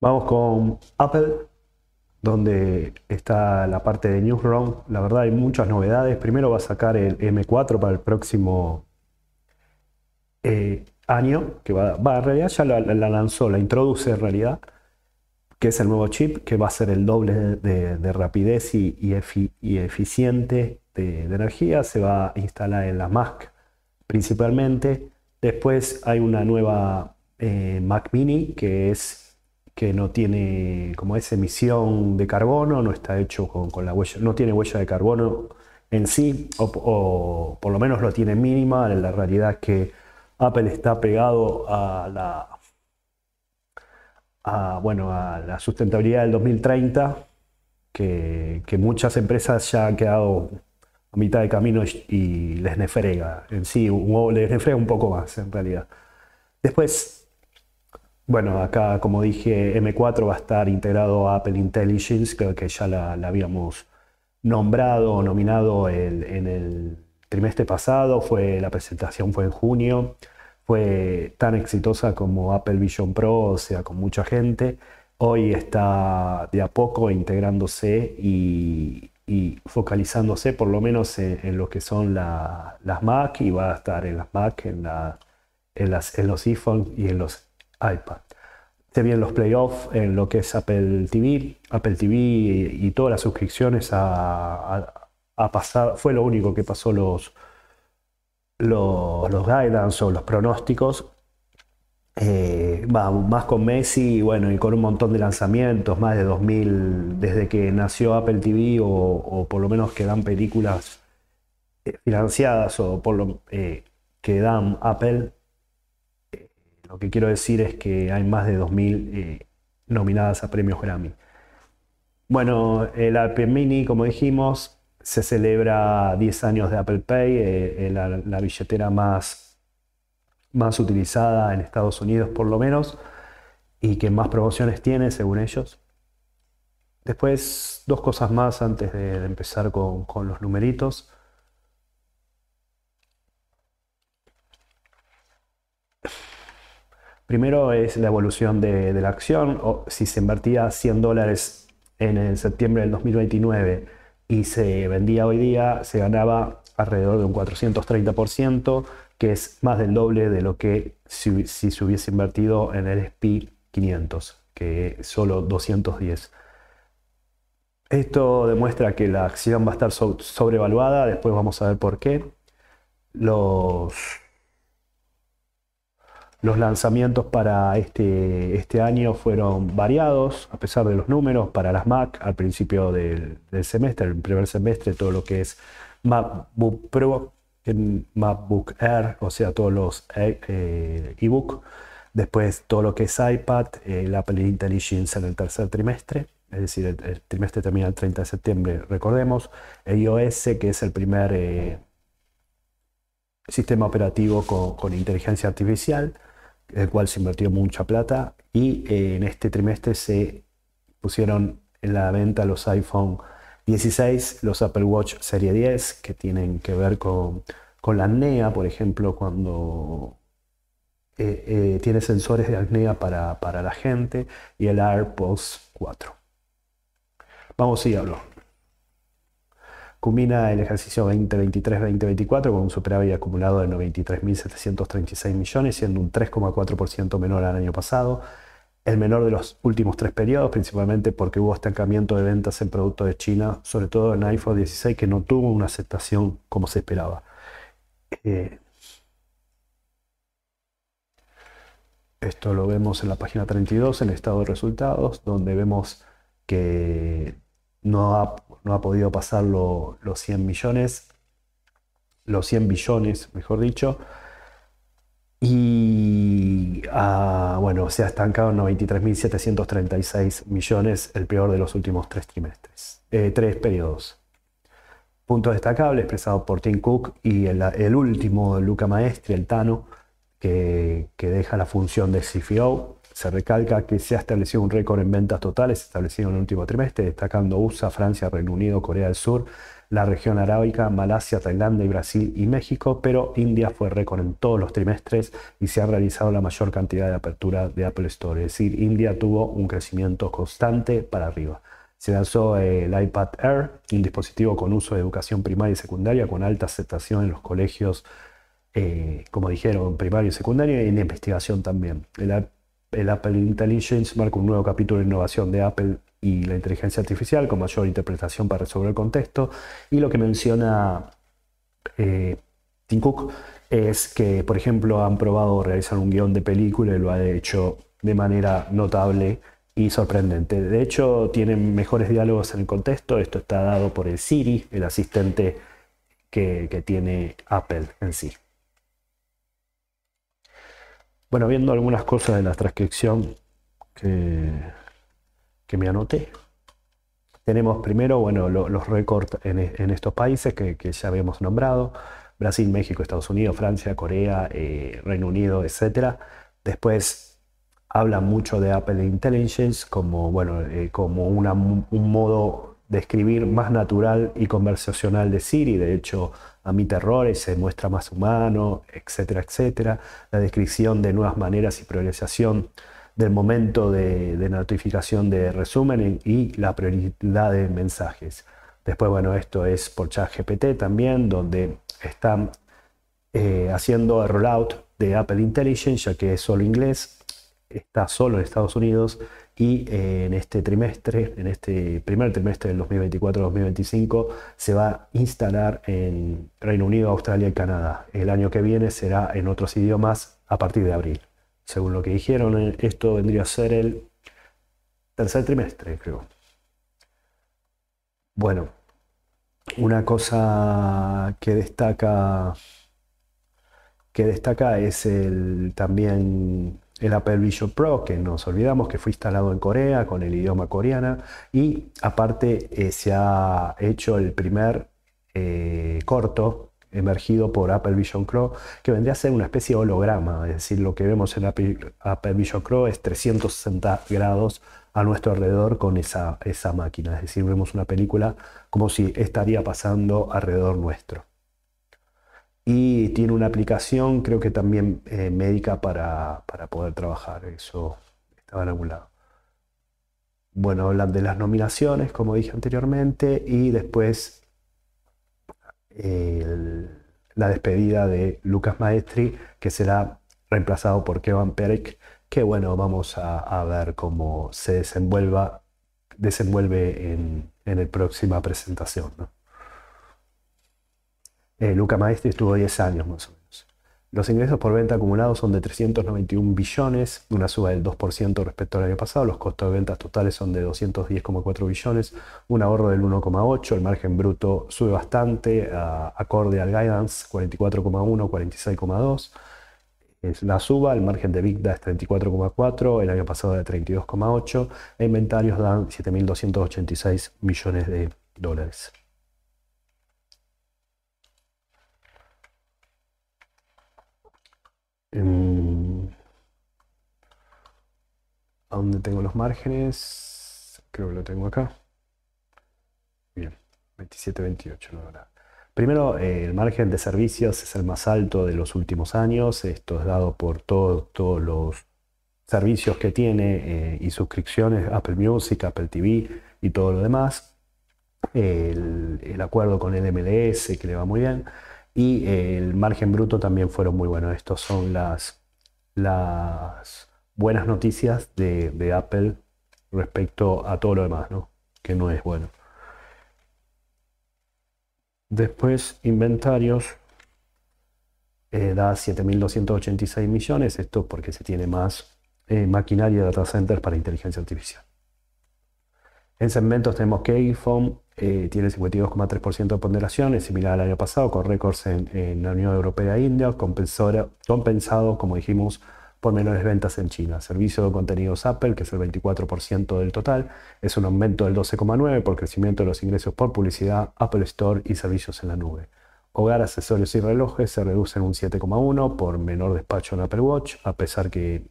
Vamos con Apple, donde está la parte de Newsroom. La verdad hay muchas novedades. Primero va a sacar el M4 para el próximo eh, año, que va, en realidad ya la, lanzó, la introduce en realidad, que es el nuevo chip, que va a ser el doble de, rapidez y, eficiente de, energía. Se va a instalar en la Mac principalmente. Después hay una nueva eh, Mac mini que es que no tiene como es emisión de carbono, no está hecho con, la huella, no tiene huella de carbono en sí, o, por lo menos lo tiene mínima. La realidad es que Apple está pegado a la, a, bueno, a la sustentabilidad del 2030, que, muchas empresas ya han quedado a mitad de camino y les nefrega en sí, les nefrega un poco más en realidad. Después, bueno, acá, como dije, M4 va a estar integrado a Apple Intelligence, creo que ya la, habíamos nombrado o nominado en el trimestre pasado, fue, la presentación fue en junio, fue tan exitosa como Apple Vision Pro, o sea, con mucha gente. Hoy está de a poco integrándose y, focalizándose por lo menos en, lo que son las Mac y va a estar en las Mac, en, en los iPhones y en los iPad. También los playoffs en lo que es Apple TV. Apple TV y, todas las suscripciones a, a, pasar. Fue lo único que pasó los, los, guidance o los pronósticos. Eh, más con Messi bueno, y con un montón de lanzamientos, más de 2000 desde que nació Apple TV o, por lo menos que dan películas eh, financiadas o por lo eh, que dan Apple lo que quiero decir es que hay más de 2.000 eh, nominadas a premios Grammy. Bueno, el Apple Mini, como dijimos, se celebra 10 años de Apple Pay, eh, eh, la, billetera más, más utilizada en Estados Unidos por lo menos, y que más promociones tiene según ellos. Después, dos cosas más antes de, empezar con los numeritos. Primero es la evolución de, la acción. si se invertía 100 dólares en septiembre del 2029 y se vendía hoy día, se ganaba alrededor de un 430%, que es más del doble de lo que si, se hubiese invertido en el SP 500, que es solo 210. Esto demuestra que la acción va a estar sobrevaluada, después vamos a ver por qué. Los los lanzamientos para este, este año fueron variados, a pesar de los números, para las Mac al principio del, semestre, el primer semestre, todo lo que es MacBook Pro, MacBook Air, o sea, todos los eh, eh, ebook Después todo lo que es iPad, eh, la Apple Intelligence en el tercer trimestre, es decir, el, trimestre termina el 30 de septiembre, recordemos. El iOS, que es el primer sistema operativo con inteligencia artificial el cual se invirtió mucha plata y eh, en este trimestre se pusieron en la venta los iPhone 16, los Apple Watch Serie 10, que tienen que ver con, la NEA, por ejemplo, cuando eh, eh, tiene sensores de acnea para, para, la gente, y el AirPods 4. Vamos a ir hablando. Cumina el ejercicio 2023-2024 con un superávit acumulado de 93.736 millones, siendo un 3,4% menor al año pasado. El menor de los últimos tres periodos, principalmente porque hubo estancamiento de ventas en productos de China, sobre todo en iPhone 16, que no tuvo una aceptación como se esperaba. Eh, esto lo vemos en la página 32, en el estado de resultados, donde vemos que no ha no ha podido pasar los 100 millones, los 100 billones, mejor dicho. Y ah, bueno, se ha estancado en 93.736 millones, el peor de los últimos tres trimestres, eh, tres periodos. Punto destacable expresado por Tim Cook y el, último, Luca Maestri, el Tano, que, que deja la función de CFO se recalca que se ha establecido un récord en ventas totales establecido en el último trimestre, destacando USA, Francia, Reino Unido, Corea del Sur, la región arábica, Malasia, Tailandia y Brasil y México, pero India fue récord en todos los trimestres y se ha realizado la mayor cantidad de apertura de Apple Store. Es decir, India tuvo un crecimiento constante para arriba. Se lanzó eh, el iPad Air, un dispositivo con uso de educación primaria y secundaria, con alta aceptación en los colegios eh, como dijeron, primario y secundario, y en investigación también. El el Apple Intelligence marca un nuevo capítulo de innovación de Apple y la inteligencia artificial con mayor interpretación para resolver el contexto. Y lo que menciona eh, Tim Cook es que, por ejemplo, han probado realizar un guión de película y lo ha hecho de manera notable y sorprendente. De hecho, tienen mejores diálogos en el contexto. Esto está dado por el Siri, el asistente que tiene Apple en sí. Bueno, viendo algunas cosas en la transcripción que, me anoté. Tenemos primero, bueno, los récords en, estos países que, ya habíamos nombrado. Brasil, México, Estados Unidos, Francia, Corea, eh, Reino Unido, etc. Después hablan mucho de Apple Intelligence como, bueno, eh, como un modo describir más natural y conversacional de Siri. De hecho, a mi terror se muestra más humano, etcétera, etcétera. La descripción de nuevas maneras y priorización del momento de, notificación de resumen y la prioridad de mensajes. Después, bueno, esto es por ChatGPT también, donde están eh, haciendo el rollout de Apple Intelligence, ya que es solo inglés, está solo en Estados Unidos y eh, en este trimestre, en este primer trimestre del 2024-2025, se va a instalar en Reino Unido, Australia y Canadá. El año que viene será en otros idiomas a partir de abril. Según lo que dijeron, eh, esto vendría a ser el tercer trimestre, creo. Bueno, una cosa que destaca que destaca es el también el Apple Vision Pro, que nos olvidamos que fue instalado en Corea con el idioma coreano y aparte eh, se ha hecho el primer eh, corto emergido por Apple Vision Pro, que vendría a ser una especie de holograma, es decir, lo que vemos en Apple, Vision Pro es 360 grados a nuestro alrededor con esa, esa máquina, es decir, vemos una película como si estaría pasando alrededor nuestro y tiene una aplicación, creo que también eh, médica, para, poder trabajar. Eso estaba en algún lado. Bueno, hablan de las nominaciones, como dije anteriormente, y después la despedida de Lucas Maestri, que será reemplazado por Kevin Perek, que bueno, vamos a, ver cómo se desenvuelva, desenvuelve en, en la próxima presentación. ¿no? Eh, Luca Maestri estuvo 10 años más o menos. Los ingresos por venta acumulados son de 391 billones, una suba del 2% respecto al año pasado. Los costos de ventas totales son de 210,4 billones, un ahorro del 1,8. El margen bruto sube bastante, acorde al guidance, 44,1, 46,2. Es la suba, el margen de Big es 34,4, el año pasado de 32,8, e inventarios dan 7.286 millones de dólares. Em, ¿A dónde tengo los márgenes? Creo que lo tengo acá. Bien, 27, 28, Primero, eh, el margen de servicios es el más alto de los últimos años. Esto es dado por todos los servicios que tiene eh, y suscripciones, Apple Music, Apple TV y todo lo demás. El, el acuerdo con el MLS que le va muy bien y eh, el margen bruto también fueron muy buenos. Estas son las, las buenas noticias de, Apple respecto a todo lo demás, ¿no? que no es bueno. Después, inventarios eh, da 7.286 millones, esto porque se tiene más eh, maquinaria de data centers para inteligencia artificial. En segmentos tenemos que eh, tiene 52,3% de ponderación, es similar al año pasado, con récords en, la Unión Europea e India, compensado, como dijimos, por menores ventas en China. Servicio de contenidos Apple, que es el 24% del total, es un aumento del 12,9% por crecimiento de los ingresos por publicidad, Apple Store y servicios en la nube. Hogar, accesorios y relojes se reducen un 7,1% por menor despacho en Apple Watch, a pesar que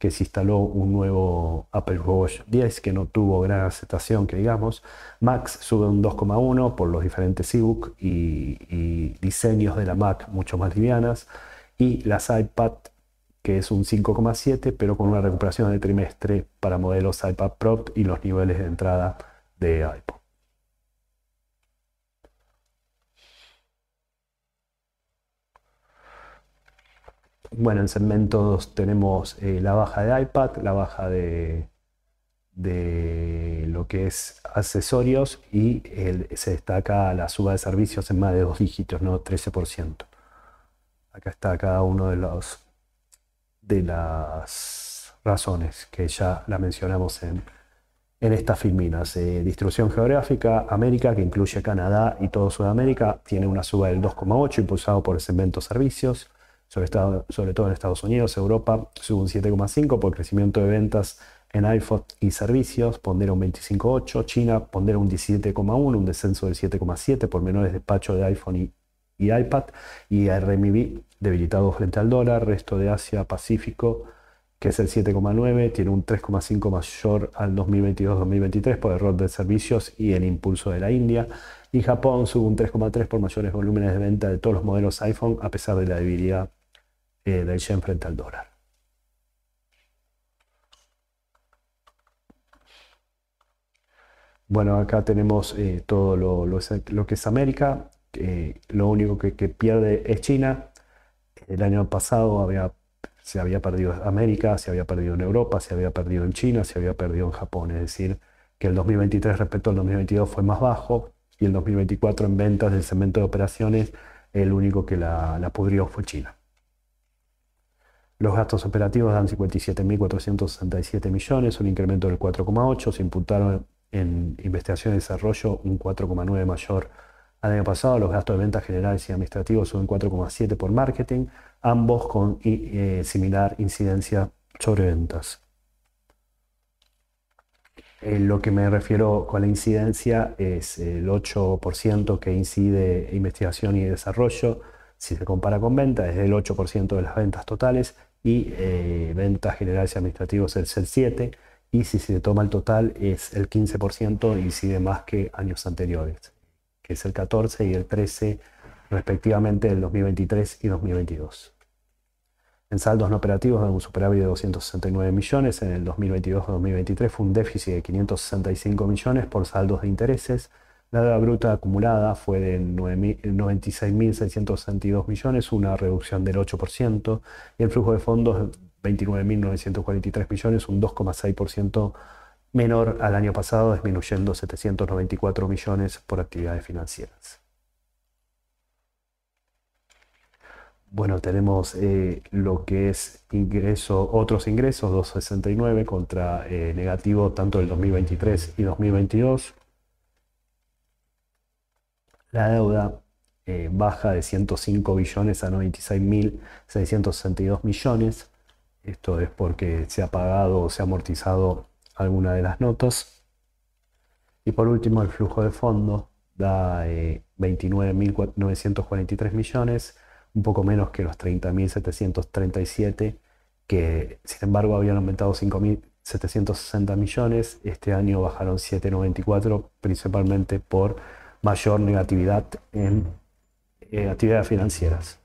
que se instaló un nuevo Apple Watch 10 que no tuvo gran aceptación, que digamos. Max sube un 2,1 por los diferentes ebook y, y diseños de la Mac mucho más livianas. Y las iPad, que es un 5,7, pero con una recuperación de trimestre para modelos iPad Pro y los niveles de entrada de iPod. Bueno, en segmentos tenemos eh, la baja de iPad, la baja de, lo que es accesorios y se destaca la suba de servicios en más de dos dígitos, ¿no? 13%. Acá está cada uno de los de las razones que ya la mencionamos en, estas filminas. Eh, distribución geográfica, América, que incluye Canadá y todo Sudamérica, tiene una suba del 2,8 impulsado por el segmento servicios sobre, sobre todo en Estados Unidos, Europa, sube un 7,5 por crecimiento de ventas en iPhone y servicios, pondera un 25,8, China pondera un 17,1, un descenso del 7,7 por menores despachos de iPhone y, iPad, y RMB debilitado frente al dólar, resto de Asia, Pacífico, que es el 7,9, tiene un 3,5 mayor al 2022-2023 por error de servicios y el impulso de la India. Y Japón sube un 3,3 por mayores volúmenes de venta de todos los modelos iPhone a pesar de la debilidad del Shen frente al dólar. Bueno, acá tenemos eh, todo lo, que es América. Eh, lo único que, pierde es China. El año pasado se había perdido América, se había perdido en Europa, se había perdido en China, se había perdido en Japón. Es decir, que el 2023 respecto al 2022 fue más bajo y el 2024 en ventas del cemento de operaciones, el único que la pudrió fue China. Los gastos operativos dan 57.467 millones, un incremento del 4,8. Se imputaron en investigación y desarrollo un 4,9 mayor al año pasado. Los gastos de ventas generales y administrativos suben 4,7 por marketing, ambos con eh, similar incidencia sobre ventas. Eh, lo que me refiero con la incidencia es el 8% que incide investigación y desarrollo si se compara con ventas, es el 8% de las ventas totales y eh, ventas generales y administrativos es el 7 y si se toma el total es el 15% y de más que años anteriores, que es el 14 y el 13 respectivamente del 2023 y 2022. En saldos no operativos un superávit de 269 millones, en el 2022-2023 fue un déficit de 565 millones por saldos de intereses, la deuda bruta acumulada fue de 96.662 millones, una reducción del 8%, y el flujo de fondos 29.943 millones, un 2,6% menor al año pasado, disminuyendo 794 millones por actividades financieras. Bueno, tenemos eh, lo que es ingreso, otros ingresos, 269 contra eh, negativo tanto del 2023 y 2022. La deuda eh, baja de 105 billones a 96.662 millones. Esto es porque se ha pagado o se ha amortizado alguna de las notas. Y por último, el flujo de fondos da 29.943 eh, millones, un poco menos que los 30.737, que sin embargo habían aumentado 5.760 millones. Este año bajaron 7.94, principalmente por mayor negatividad en eh, actividades financieras.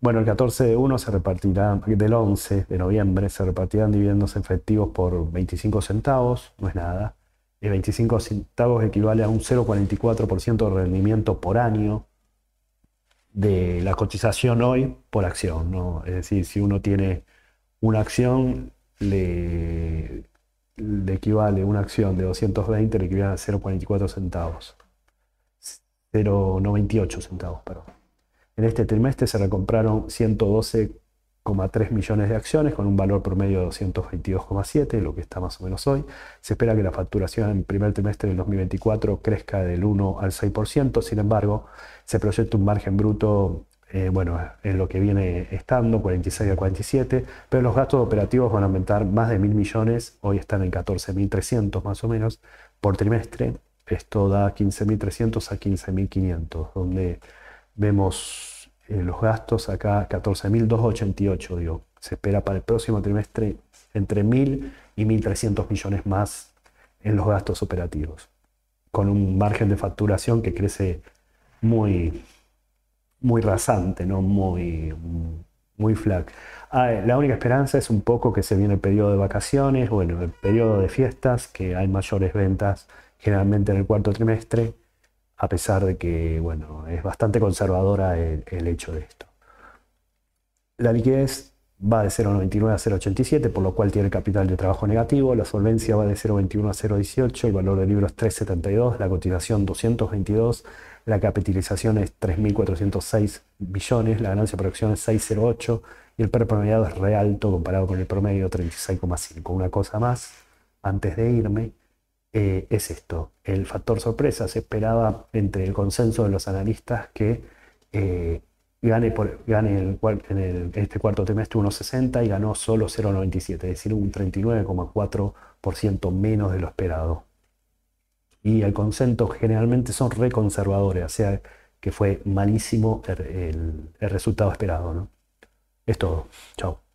Bueno, el 14 de 1 se repartirá, del 11 de noviembre se repartirán dividendos efectivos por 25 centavos, no es nada. Y eh, 25 centavos equivale a un 0,44% de rendimiento por año de la cotización hoy por acción. ¿no? Es decir, si uno tiene una acción, le, le equivale una acción de 220, le equivale a 0,44 centavos. 0,98 centavos. Perdón. En este trimestre se recompraron 112,3 millones de acciones con un valor promedio de 222,7, lo que está más o menos hoy. Se espera que la facturación en el primer trimestre del 2024 crezca del 1 al 6%, sin embargo, se proyecta un margen bruto eh, bueno, en lo que viene estando, 46 a 47, pero los gastos operativos van a aumentar más de mil millones, hoy están en 14.300 más o menos por trimestre, esto da 15.300 a 15.500, donde vemos eh, los gastos acá 14.288, digo. Se espera para el próximo trimestre entre 1.000 y 1.300 millones más en los gastos operativos, con un margen de facturación que crece muy, muy rasante, ¿no? muy, muy ah, eh, la única esperanza es un poco que se viene el periodo de vacaciones, bueno, el periodo de fiestas, que hay mayores ventas generalmente en el cuarto trimestre, a pesar de que, bueno, es bastante conservadora el, hecho de esto. La liquidez va de 0,99 a 0,87, por lo cual tiene capital de trabajo negativo, la solvencia va de 0,21 a 0,18, el valor del libro es 3,72, la cotización 222, la capitalización es 3.406 millones, la ganancia por acción es 6,08 y el PER promediado es re alto comparado con el promedio 36,5. Una cosa más, antes de irme, eh, es esto. El factor sorpresa se esperaba entre el consenso de los analistas que eh, gane, gane en, este cuarto trimestre 1,60 y ganó solo 0,97, es decir, un 39,4% menos de lo esperado. Y el consenso generalmente son reconservadores, o sea que fue malísimo el, resultado esperado. ¿no? Es todo. Chao.